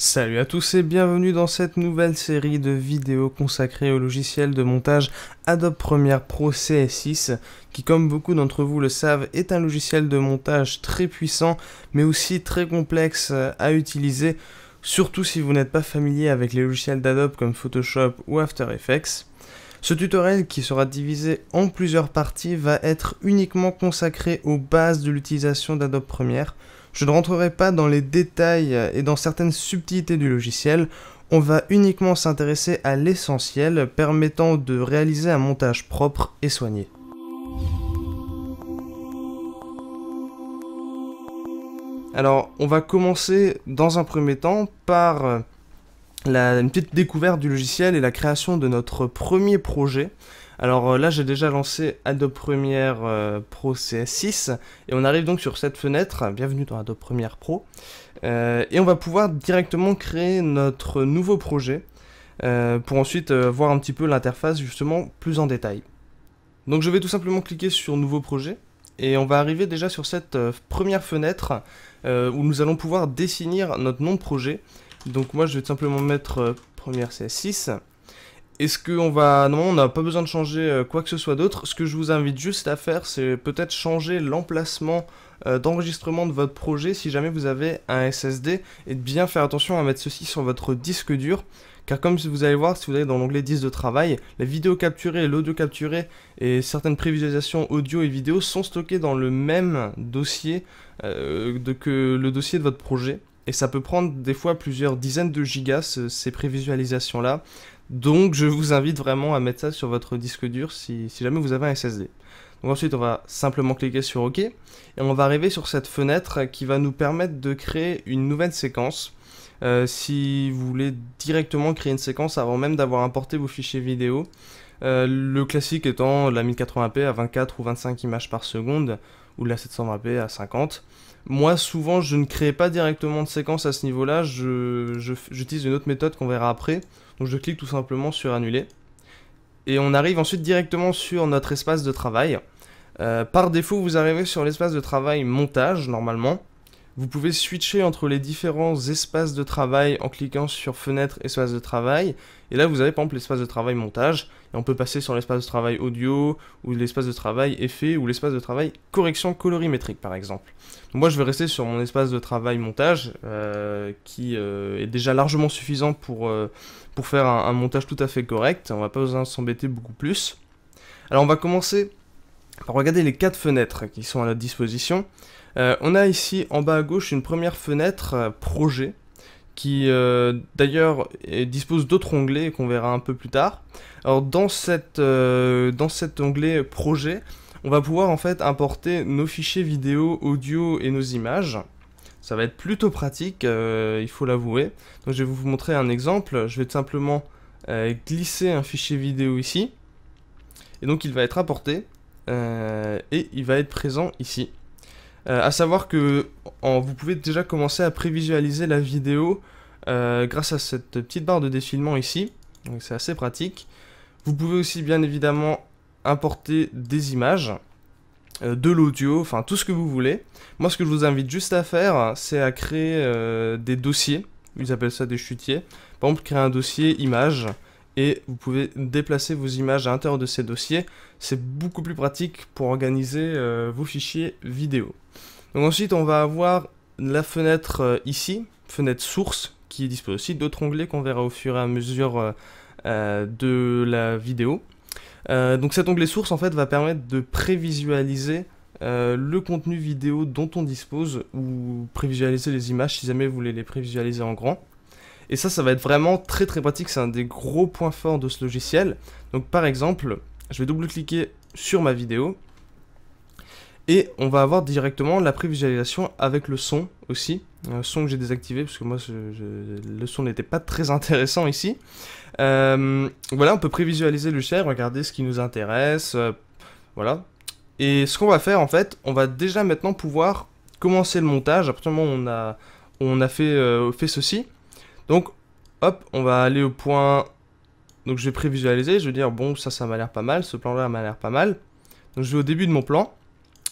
Salut à tous et bienvenue dans cette nouvelle série de vidéos consacrées au logiciel de montage Adobe Premiere Pro CS6 qui comme beaucoup d'entre vous le savent est un logiciel de montage très puissant mais aussi très complexe à utiliser surtout si vous n'êtes pas familier avec les logiciels d'Adobe comme Photoshop ou After Effects. Ce tutoriel qui sera divisé en plusieurs parties va être uniquement consacré aux bases de l'utilisation d'Adobe Premiere je ne rentrerai pas dans les détails et dans certaines subtilités du logiciel, on va uniquement s'intéresser à l'essentiel permettant de réaliser un montage propre et soigné. Alors, on va commencer dans un premier temps par la, une petite découverte du logiciel et la création de notre premier projet alors euh, là, j'ai déjà lancé Adobe Premiere euh, Pro CS6 et on arrive donc sur cette fenêtre. Bienvenue dans Adobe Premiere Pro. Euh, et on va pouvoir directement créer notre nouveau projet pour ensuite voir un petit peu l'interface justement plus en détail. Donc je vais tout simplement cliquer sur Nouveau projet et on va arriver déjà sur cette première fenêtre où nous allons pouvoir définir notre nom de projet. Donc moi je vais tout simplement mettre Premiere CS6 est-ce qu'on va... Non, on n'a pas besoin de changer euh, quoi que ce soit d'autre. Ce que je vous invite juste à faire, c'est peut-être changer l'emplacement euh, d'enregistrement de votre projet si jamais vous avez un SSD et de bien faire attention à mettre ceci sur votre disque dur car comme vous allez voir si vous allez dans l'onglet 10 de travail, la vidéo capturée, l'audio capturé et certaines prévisualisations audio et vidéo sont stockées dans le même dossier euh, que le dossier de votre projet. Et ça peut prendre des fois plusieurs dizaines de gigas, ces prévisualisations-là. Donc je vous invite vraiment à mettre ça sur votre disque dur si, jamais vous avez un SSD. Donc ensuite on va simplement cliquer sur OK et on va arriver sur cette fenêtre qui va nous permettre de créer une nouvelle séquence. Euh, si vous voulez directement créer une séquence avant même d'avoir importé vos fichiers vidéo, euh, le classique étant la 1080p à 24 ou 25 images par seconde ou la 720p à 50. Moi, souvent, je ne crée pas directement de séquence à ce niveau-là, j'utilise une autre méthode qu'on verra après, donc je clique tout simplement sur annuler. Et on arrive ensuite directement sur notre espace de travail. Euh, par défaut, vous arrivez sur l'espace de travail montage, normalement. Vous pouvez switcher entre les différents espaces de travail en cliquant sur fenêtre, espace de travail. Et là, vous avez par exemple l'espace de travail montage. Et on peut passer sur l'espace de travail audio, ou l'espace de travail effet, ou l'espace de travail correction colorimétrique, par exemple. moi, je vais rester sur mon espace de travail montage, euh, qui euh, est déjà largement suffisant pour, euh, pour faire un, montage tout à fait correct. On va pas besoin s'embêter beaucoup plus. Alors, on va commencer par regarder les quatre fenêtres qui sont à notre disposition. Euh, on a ici en bas à gauche une première fenêtre euh, projet qui euh, d'ailleurs dispose d'autres onglets qu'on verra un peu plus tard. Alors dans, dans cet onglet projet, on va pouvoir en fait importer nos fichiers vidéo, audio et nos images. Ça va être plutôt pratique, il faut l'avouer. Donc je vais vous montrer un exemple. Je vais simplement glisser un fichier vidéo ici. Et donc il va être apporté et il va être présent ici. A euh, savoir que vous pouvez déjà commencer à prévisualiser la vidéo euh, grâce à cette petite barre de défilement ici. c'est assez pratique. Vous pouvez aussi bien évidemment importer des images, euh, de l'audio, enfin tout ce que vous voulez. Moi ce que je vous invite juste à faire, c'est à créer des dossiers. Ils appellent ça des chutiers. Par exemple, créer un dossier images et vous pouvez déplacer vos images à l'intérieur de ces dossiers. C'est beaucoup plus pratique pour organiser euh, vos fichiers vidéo. ensuite, on va avoir la fenêtre euh, ici, fenêtre source, qui dispose aussi d'autres onglets qu'on verra au fur et à mesure euh, de la vidéo. donc cet onglet source, en fait, va permettre de prévisualiser le contenu vidéo dont on dispose ou prévisualiser les images si jamais vous voulez les prévisualiser en grand. Et ça, ça va être vraiment très très pratique, c'est un des gros points forts de ce logiciel. Donc par exemple, je vais double-cliquer sur ma vidéo, et on va avoir directement la prévisualisation avec le son aussi. Un son que j'ai désactivé parce que moi le son n'était pas très intéressant ici. Euh, voilà, on peut prévisualiser le chair, regarder ce qui nous intéresse. Euh, voilà. Et ce qu'on va faire en fait, on va déjà maintenant pouvoir commencer le montage. À partir moment on a, on a fait, euh, fait ceci, donc, hop, on va aller au point... Donc je vais prévisualiser, je vais dire, bon, ça, ça m'a l'air pas mal, ce plan-là m'a l'air pas mal. Donc je vais au début de mon plan,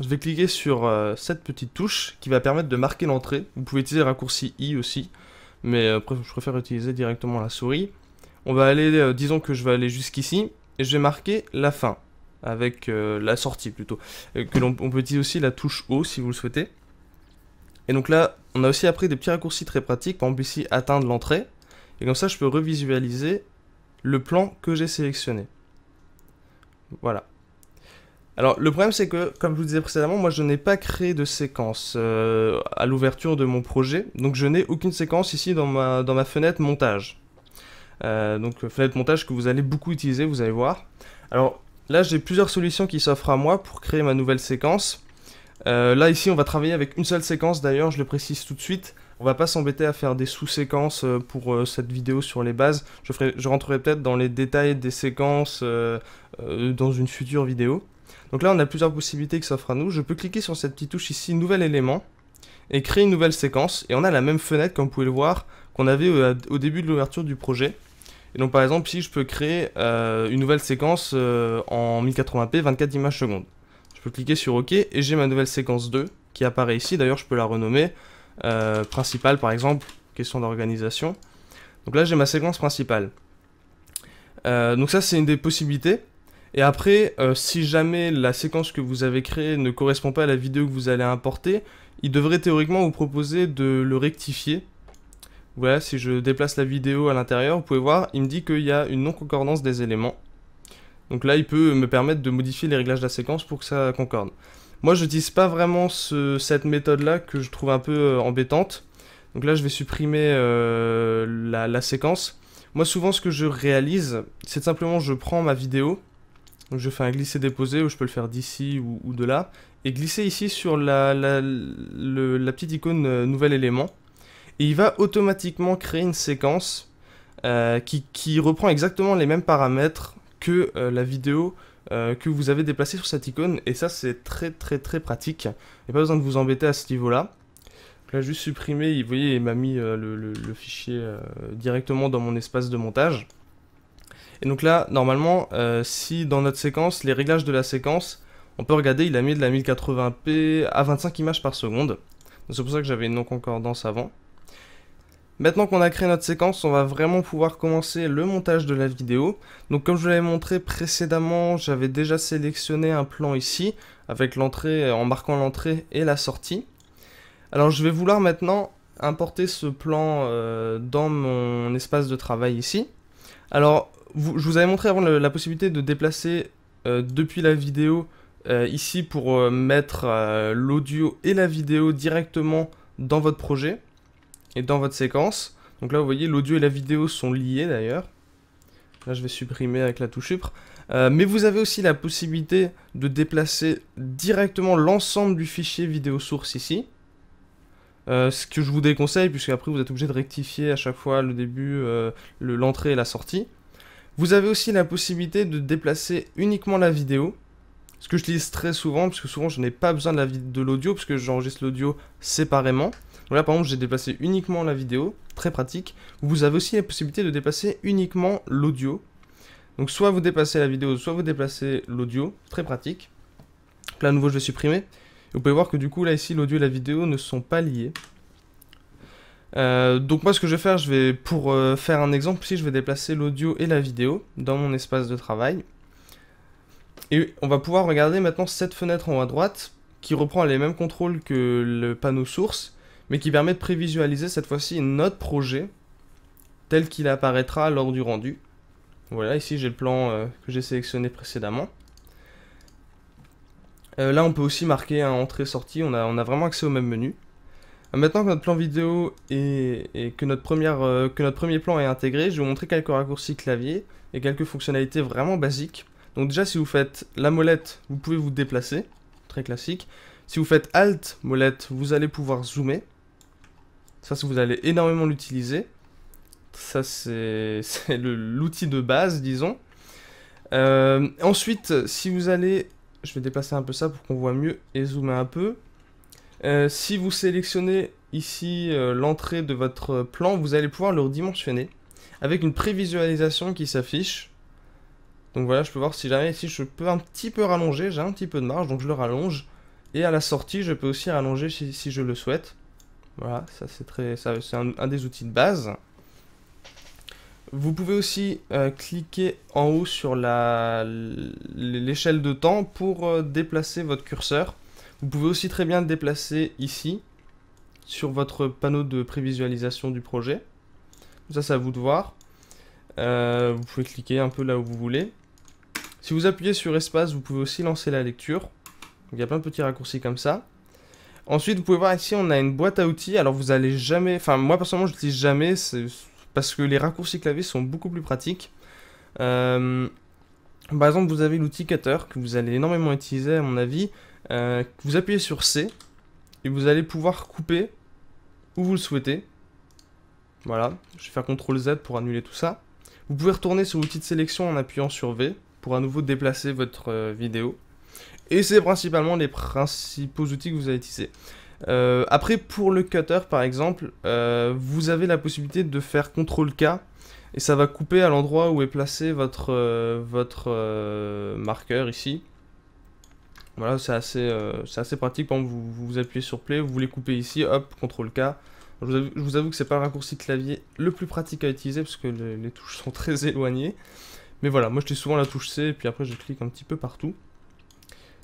je vais cliquer sur euh, cette petite touche qui va permettre de marquer l'entrée. Vous pouvez utiliser le raccourci I aussi, mais après euh, je préfère utiliser directement la souris. On va aller, euh, disons que je vais aller jusqu'ici, et je vais marquer la fin, avec la sortie plutôt. que l'on peut utiliser aussi la touche O si vous le souhaitez. Et donc là, on a aussi appris des petits raccourcis très pratiques. Par exemple ici, atteindre l'entrée. Et comme ça, je peux revisualiser le plan que j'ai sélectionné. Voilà. Alors le problème c'est que, comme je vous disais précédemment, moi je n'ai pas créé de séquence euh, à l'ouverture de mon projet, donc je n'ai aucune séquence ici dans ma, dans ma fenêtre montage. Euh, donc euh, fenêtre montage que vous allez beaucoup utiliser, vous allez voir. Alors là j'ai plusieurs solutions qui s'offrent à moi pour créer ma nouvelle séquence. Euh, là ici on va travailler avec une seule séquence d'ailleurs, je le précise tout de suite. On va pas s'embêter à faire des sous-séquences euh, pour euh, cette vidéo sur les bases. Je, ferai, je rentrerai peut-être dans les détails des séquences dans une future vidéo. Donc là on a plusieurs possibilités qui s'offrent à nous. Je peux cliquer sur cette petite touche ici, nouvel élément, et créer une nouvelle séquence. Et on a la même fenêtre comme vous pouvez le voir qu'on avait au, début de l'ouverture du projet. Et donc par exemple ici je peux créer une nouvelle séquence en 1080p 24 images secondes peux cliquer sur OK et j'ai ma nouvelle séquence 2 qui apparaît ici. D'ailleurs, je peux la renommer euh, principale, par exemple, question d'organisation. Donc là, j'ai ma séquence principale. Euh, donc ça, c'est une des possibilités. Et après, euh, si jamais la séquence que vous avez créée ne correspond pas à la vidéo que vous allez importer, il devrait théoriquement vous proposer de le rectifier. Voilà, si je déplace la vidéo à l'intérieur, vous pouvez voir, il me dit qu'il y a une non-concordance des éléments. Donc là, il peut me permettre de modifier les réglages de la séquence pour que ça concorde. Moi, je n'utilise pas vraiment cette méthode-là que je trouve un peu euh, embêtante. Donc là, je vais supprimer euh, la, séquence. Moi, souvent, ce que je réalise, c'est simplement je prends ma vidéo. je fais un glisser-déposer, ou je peux le faire d'ici ou, de là. Et glisser ici sur la, petite icône euh, nouvel élément. Et il va automatiquement créer une séquence qui reprend exactement les mêmes paramètres que euh, la vidéo euh, que vous avez déplacée sur cette icône. Et ça, c'est très très très pratique. Il n'y a pas besoin de vous embêter à ce niveau-là. Là, juste supprimer, vous voyez, il m'a mis euh, le, fichier directement dans mon espace de montage. Et donc là, normalement, si dans notre séquence, les réglages de la séquence, on peut regarder, il a mis de la 1080p à 25 images par seconde. C'est pour ça que j'avais une non-concordance avant. Maintenant qu'on a créé notre séquence, on va vraiment pouvoir commencer le montage de la vidéo. Donc comme je vous l'avais montré précédemment, j'avais déjà sélectionné un plan ici, avec l'entrée, euh, en marquant l'entrée et la sortie. Alors je vais vouloir maintenant importer ce plan euh, dans mon espace de travail ici. Alors je vous avais montré avant la possibilité de déplacer euh, depuis la vidéo ici pour mettre l'audio et la vidéo directement dans votre projet et dans votre séquence. Donc là, vous voyez, l'audio et la vidéo sont liés d'ailleurs. Là, je vais supprimer avec la touche Upre. Euh, mais vous avez aussi la possibilité de déplacer directement l'ensemble du fichier vidéo source ici. Euh, ce que je vous déconseille, puisque après vous êtes obligé de rectifier à chaque fois le début, euh, l'entrée et la sortie. Vous avez aussi la possibilité de déplacer uniquement la vidéo. Ce que je lise très souvent, puisque souvent je n'ai pas besoin de l'audio, puisque j'enregistre l'audio séparément là, par exemple, j'ai déplacé uniquement la vidéo, très pratique. Vous avez aussi la possibilité de déplacer uniquement l'audio. Donc soit vous déplacez la vidéo, soit vous déplacez l'audio, très pratique. Là, à nouveau, je vais supprimer. Vous pouvez voir que du coup, là, ici, l'audio et la vidéo ne sont pas liés. Euh, donc moi ce que je vais faire, je vais pour euh, faire un exemple, si je vais déplacer l'audio et la vidéo dans mon espace de travail. Et on va pouvoir regarder maintenant cette fenêtre en haut à droite qui reprend les mêmes contrôles que le panneau source, mais qui permet de prévisualiser cette fois-ci notre projet tel qu'il apparaîtra lors du rendu. Voilà, ici j'ai le plan euh, que j'ai sélectionné précédemment. Euh, là, on peut aussi marquer un entrée-sortie, on a, on a vraiment accès au même menu. Euh, maintenant que notre plan vidéo et que notre, première, que notre premier plan est intégré, je vais vous montrer quelques raccourcis clavier et quelques fonctionnalités vraiment basiques. Donc déjà, si vous faites la molette, vous pouvez vous déplacer, très classique. Si vous faites Alt molette, vous allez pouvoir zoomer. Ça, vous allez énormément l'utiliser. Ça, c'est l'outil de base, disons. Euh, ensuite, si vous allez... Je vais déplacer un peu ça pour qu'on voit mieux et zoomer un peu. Euh, si vous sélectionnez ici euh, l'entrée de votre plan, vous allez pouvoir le redimensionner avec une prévisualisation qui s'affiche. Donc voilà, je peux voir si jamais ici je peux un petit peu rallonger, j'ai un petit peu de marge, donc je le rallonge. Et à la sortie, je peux aussi rallonger si je le souhaite. Voilà, ça c'est très, ça, c'est un, des outils de base. Vous pouvez aussi euh, cliquer en haut sur la, l'échelle de temps pour euh, déplacer votre curseur. Vous pouvez aussi très bien déplacer ici, sur votre panneau de prévisualisation du projet. Ça, c'est à vous de voir. Euh, vous pouvez cliquer un peu là où vous voulez. Si vous appuyez sur espace, vous pouvez aussi lancer la lecture. il y a plein de petits raccourcis comme ça. Ensuite, vous pouvez voir ici, on a une boîte à outils. Alors, vous allez jamais... Enfin, moi, personnellement, je l'utilise jamais c'est parce que les raccourcis clavier sont beaucoup plus pratiques. Euh, par exemple, vous avez l'outil Cutter que vous allez énormément utiliser, à mon avis. Euh, vous appuyez sur C et vous allez pouvoir couper où vous le souhaitez. Voilà, je vais faire CTRL Z pour annuler tout ça. Vous pouvez retourner sur l'outil de sélection en appuyant sur V pour à nouveau déplacer votre euh, vidéo. Et c'est principalement les principaux outils que vous allez utiliser. Euh, après, pour le cutter, par exemple, euh, vous avez la possibilité de faire CTRL-K et ça va couper à l'endroit où est placé votre, euh, votre marqueur ici. Voilà, c'est assez, assez, pratique. Quand vous, vous appuyez sur Play, vous voulez couper ici, hop, CTRL-K. Je vous avoue, que ce n'est que c'est pas le raccourci clavier le plus pratique à utiliser parce que les, touches sont très éloignées. Mais voilà, moi je souvent la touche C et puis après je clique un petit peu partout.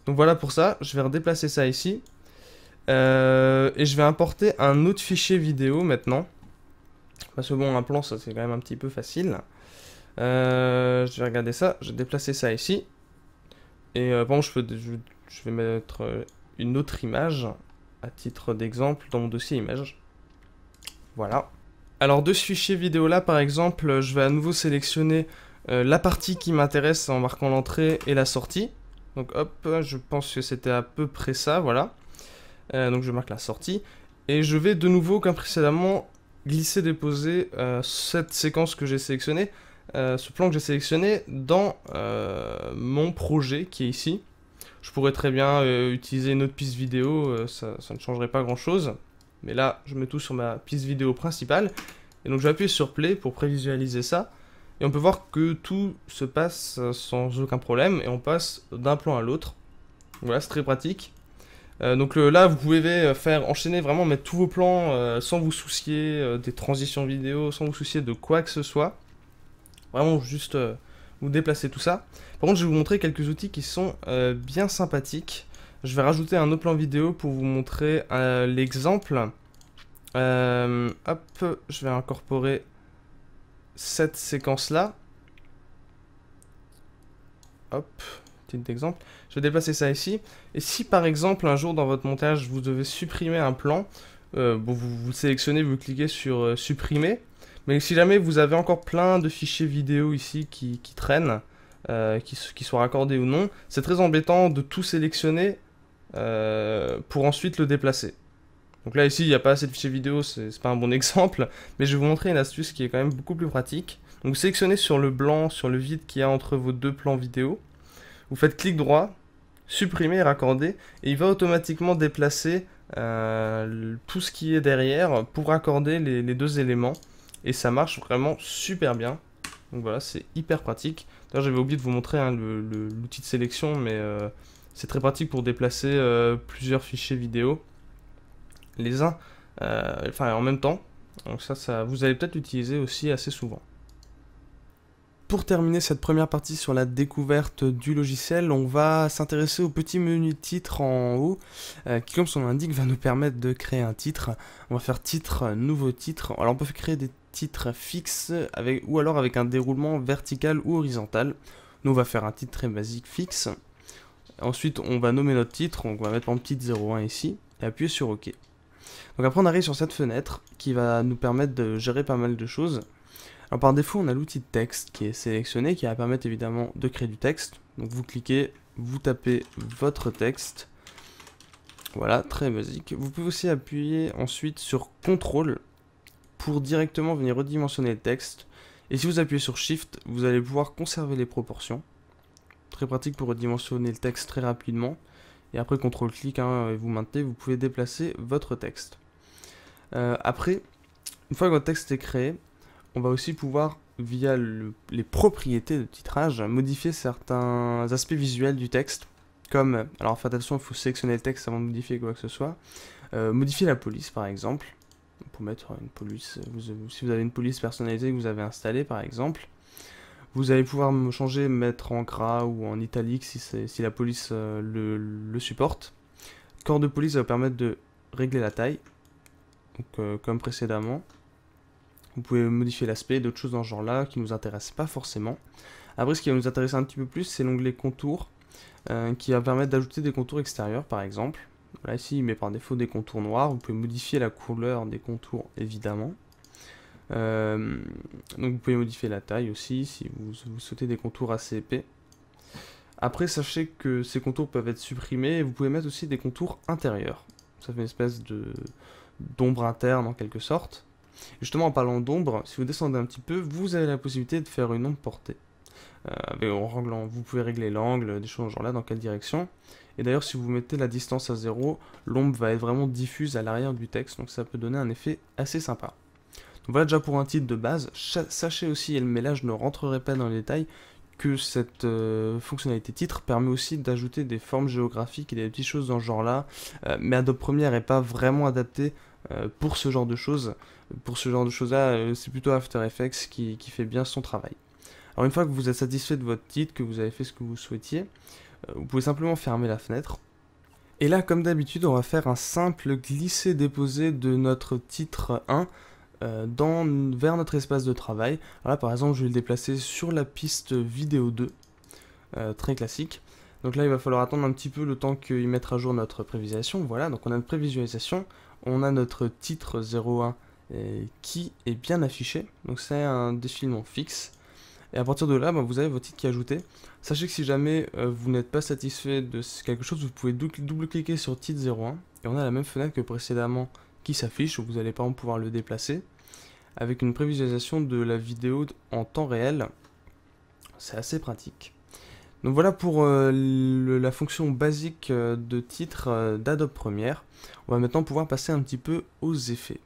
Donc voilà pour ça, je vais redéplacer ça ici. Euh, et je vais importer un autre fichier vidéo maintenant. Parce que bon, un plan, ça c'est quand même un petit peu facile. Euh, je vais regarder ça, je vais déplacer ça ici. Et bon, euh, je, peux, vais mettre une autre image à titre d'exemple dans mon dossier image. Voilà. Alors de ce fichier vidéo là, par exemple, je vais à nouveau sélectionner la partie qui m'intéresse en marquant l'entrée et la sortie. Donc hop, je pense que c'était à peu près ça, voilà. Euh, donc je marque la sortie. Et je vais de nouveau, comme précédemment, glisser, déposer euh, cette séquence que j'ai sélectionnée, euh, ce plan que j'ai sélectionné dans mon projet qui est ici. Je pourrais très bien utiliser une autre piste vidéo, ça, ça, ne changerait pas grand chose. Mais là, je mets tout sur ma piste vidéo principale. Et donc je vais appuyer sur Play pour prévisualiser ça. Et on peut voir que tout se passe sans aucun problème et on passe d'un plan à l'autre. Voilà, c'est très pratique. Euh, donc là, vous pouvez faire enchaîner, vraiment mettre tous vos plans euh, sans vous soucier euh, des transitions vidéo, sans vous soucier de quoi que ce soit. Vraiment juste vous déplacer tout ça. Par contre, je vais vous montrer quelques outils qui sont bien sympathiques. Je vais rajouter un autre plan vidéo pour vous montrer l'exemple. hop, je vais incorporer cette séquence-là. Hop, petit exemple. Je vais déplacer ça ici. Et si par exemple un jour dans votre montage vous devez supprimer un plan, euh, vous, sélectionnez, vous cliquez sur euh, supprimer. Mais si jamais vous avez encore plein de fichiers vidéo ici qui, traînent, euh, qui, qui, sont raccordés ou non, c'est très embêtant de tout sélectionner pour ensuite le déplacer. Donc là ici il n'y a pas assez de fichiers vidéo, c'est pas un bon exemple, mais je vais vous montrer une astuce qui est quand même beaucoup plus pratique. Donc vous sélectionnez sur le blanc, sur le vide qu'il y a entre vos deux plans vidéo, vous faites clic droit, supprimer raccorder, et il va automatiquement déplacer euh, tout ce qui est derrière pour raccorder les, deux éléments, et ça marche vraiment super bien. Donc voilà, c'est hyper pratique. D'ailleurs, j'avais oublié de vous montrer hein, l'outil de sélection, mais euh, c'est très pratique pour déplacer euh, plusieurs fichiers vidéo les uns euh, enfin en même temps. Donc ça, ça vous allez peut-être l'utiliser aussi assez souvent. Pour terminer cette première partie sur la découverte du logiciel, on va s'intéresser au petit menu titre en haut euh, qui, comme son indique, va nous permettre de créer un titre. On va faire titre, nouveau titre. Alors on peut créer des titres fixes avec, ou alors avec un déroulement vertical ou horizontal. Nous on va faire un titre très basique fixe. Ensuite on va nommer notre titre, on va mettre en petit 01 ici et appuyer sur OK. Donc après on arrive sur cette fenêtre qui va nous permettre de gérer pas mal de choses. Alors par défaut on a l'outil texte qui est sélectionné qui va permettre évidemment de créer du texte. Donc vous cliquez, vous tapez votre texte. Voilà, très basique. Vous pouvez aussi appuyer ensuite sur CTRL pour directement venir redimensionner le texte. Et si vous appuyez sur Shift, vous allez pouvoir conserver les proportions. Très pratique pour redimensionner le texte très rapidement et après CTRL-clic hein, et vous maintenez, vous pouvez déplacer votre texte. Euh, après, une fois que votre texte est créé, on va aussi pouvoir, via les propriétés de titrage, modifier certains aspects visuels du texte, comme, alors faites attention, il faut sélectionner le texte avant de modifier quoi que ce soit, euh, modifier la police par exemple, pour mettre une police, si vous avez une police personnalisée que vous avez installée par exemple, vous allez pouvoir me changer, mettre en gras ou en italique si, la police euh, le, supporte. Corps de police va vous permettre de régler la taille, euh, comme précédemment. Vous pouvez modifier l'aspect, d'autres choses dans ce genre-là qui ne nous intéressent pas forcément. Après, ce qui va nous intéresser un petit peu plus, c'est l'onglet contours, euh, qui va permettre d'ajouter des contours extérieurs, par exemple. ici, il met par défaut des contours noirs. Vous pouvez modifier la couleur des contours, évidemment. Euh, donc vous pouvez modifier la taille aussi si vous, souhaitez des contours assez épais. Après sachez que ces contours peuvent être supprimés et vous pouvez mettre aussi des contours intérieurs. Ça fait une espèce de d'ombre interne en quelque sorte. justement en parlant d'ombre, si vous descendez un petit peu, vous avez la possibilité de faire une ombre portée. Euh, vous pouvez régler l'angle, des choses genre là, dans quelle direction. Et d'ailleurs, si vous mettez la distance à zéro, l'ombre va être vraiment diffuse à l'arrière du texte, donc ça peut donner un effet assez sympa. Voilà déjà pour un titre de base. Sachez aussi, et mais là je ne rentrerai pas dans les détails, que cette euh, fonctionnalité titre permet aussi d'ajouter des formes géographiques et des petites choses dans ce genre-là, euh, mais Adobe Premiere n'est pas vraiment adapté euh, pour ce genre de choses. Pour ce genre de choses-là, c'est plutôt After Effects qui, qui, fait bien son travail. Alors une fois que vous êtes satisfait de votre titre, que vous avez fait ce que vous souhaitiez, vous pouvez simplement fermer la fenêtre. Et là, comme d'habitude, on va faire un simple glisser-déposer de notre titre 1 euh, dans, vers notre espace de travail. là, par exemple, je vais le déplacer sur la piste vidéo 2, euh, très classique. Donc là, il va falloir attendre un petit peu le temps qu'il mette à jour notre prévisualisation. Voilà, donc on a une prévisualisation, on a notre titre 01 euh, qui est bien affiché. Donc c'est un défilement fixe. Et à partir de là, ben, vous avez vos titres qui est ajouté. Sachez que si jamais vous n'êtes pas satisfait de quelque chose, vous pouvez double-cliquer sur titre 01 et on a la même fenêtre que précédemment qui s'affiche, vous allez par exemple pouvoir le déplacer, avec une prévisualisation de la vidéo en temps réel. C'est assez pratique. Donc voilà pour euh, la fonction basique euh, de titre euh, d'Adobe Premiere. On va maintenant pouvoir passer un petit peu aux effets.